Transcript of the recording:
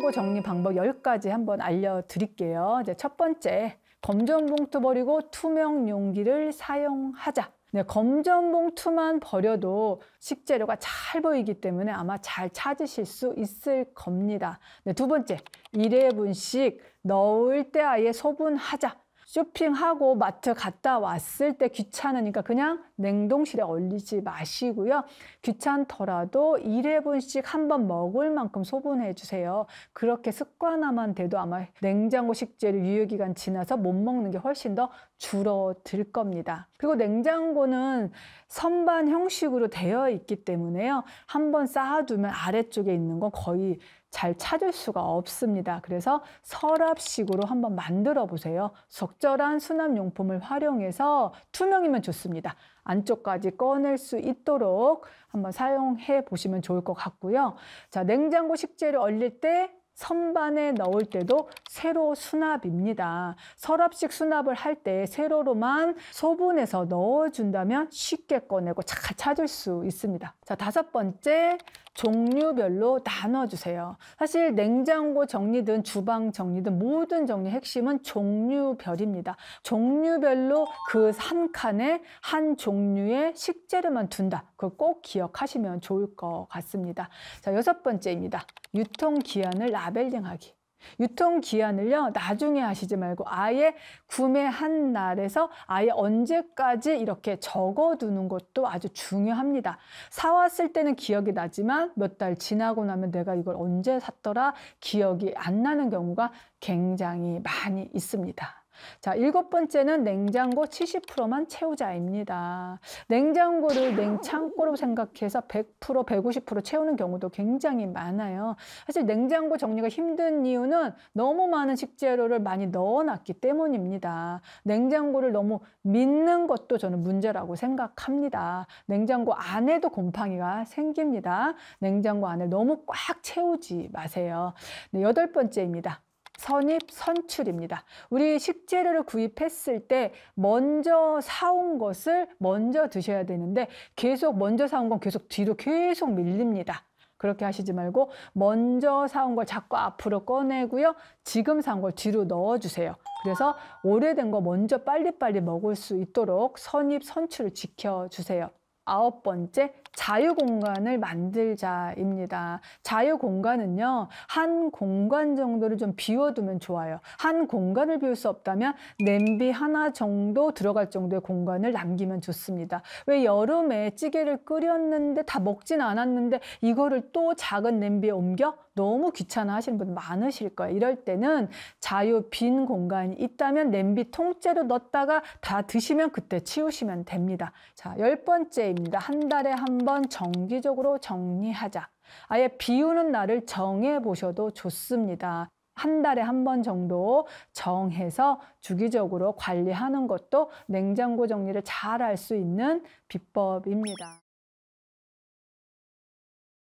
청구 정리 방법 1 0가지 한번 알려드릴게요. 이제 첫 번째, 검정 봉투 버리고 투명 용기를 사용하자. 네, 검정 봉투만 버려도 식재료가 잘 보이기 때문에 아마 잘 찾으실 수 있을 겁니다. 네, 두 번째, 1회분씩 넣을 때 아예 소분하자. 쇼핑하고 마트 갔다 왔을 때 귀찮으니까 그냥 냉동실에 얼리지 마시고요. 귀찮더라도 일회분씩 한번 먹을 만큼 소분해 주세요. 그렇게 습관화만 돼도 아마 냉장고 식재료 유효기간 지나서 못 먹는 게 훨씬 더 줄어들 겁니다. 그리고 냉장고는 선반 형식으로 되어 있기 때문에요. 한번 쌓아두면 아래쪽에 있는 건 거의 잘 찾을 수가 없습니다. 그래서 서랍식으로 한번 만들어 보세요. 적절한 수납용품을 활용해서 투명이면 좋습니다. 안쪽까지 꺼낼 수 있도록 한번 사용해 보시면 좋을 것 같고요. 자, 냉장고 식재를 얼릴 때 선반에 넣을 때도 세로 수납입니다. 서랍식 수납을 할 때 세로로만 소분해서 넣어준다면 쉽게 꺼내고 잘 찾을 수 있습니다. 자, 다섯 번째, 종류별로 나눠주세요. 사실 냉장고 정리든 주방 정리든 모든 정리 핵심은 종류별입니다. 종류별로 그 한 칸에 한 종류의 식재료만 둔다. 그걸 꼭 기억하시면 좋을 것 같습니다. 자, 여섯 번째입니다. 유통기한을 나 자별링하기. 유통기한을요, 나중에 하시지 말고 아예 구매한 날에서 아예 언제까지 이렇게 적어두는 것도 아주 중요합니다. 사왔을 때는 기억이 나지만 몇 달 지나고 나면 내가 이걸 언제 샀더라 기억이 안 나는 경우가 굉장히 많이 있습니다. 자, 일곱 번째는 냉장고 70%만 채우자입니다. 냉장고를 냉창고로 생각해서 100%, 150% 채우는 경우도 굉장히 많아요. 사실 냉장고 정리가 힘든 이유는 너무 많은 식재료를 많이 넣어놨기 때문입니다. 냉장고를 너무 믿는 것도 저는 문제라고 생각합니다. 냉장고 안에도 곰팡이가 생깁니다. 냉장고 안을 너무 꽉 채우지 마세요. 네, 여덟 번째입니다. 선입, 선출입니다. 우리 식재료를 구입했을 때 먼저 사온 것을 먼저 드셔야 되는데 계속 먼저 사온 건 계속 뒤로 계속 밀립니다. 그렇게 하시지 말고 먼저 사온 걸 자꾸 앞으로 꺼내고요. 지금 사온 걸 뒤로 넣어주세요. 그래서 오래된 거 먼저 빨리빨리 먹을 수 있도록 선입, 선출을 지켜주세요. 아홉 번째 자유 공간을 만들자입니다. 자유 공간은요. 한 공간 정도를 좀 비워두면 좋아요. 한 공간을 비울 수 없다면 냄비 하나 정도 들어갈 정도의 공간을 남기면 좋습니다. 왜 여름에 찌개를 끓였는데 다 먹진 않았는데 이거를 또 작은 냄비에 옮겨 너무 귀찮아 하시는 분 많으실 거예요. 이럴 때는 자유 빈 공간이 있다면 냄비 통째로 넣었다가 다 드시면 그때 치우시면 됩니다. 자, 열 번째 때입니다. 한 달에 한 번 정기적으로 정리하자. 아예 비우는 날을 정해 보셔도 좋습니다. 한 달에 한 번 정도 정해서 주기적으로 관리하는 것도 냉장고 정리를 잘 할 수 있는 비법입니다.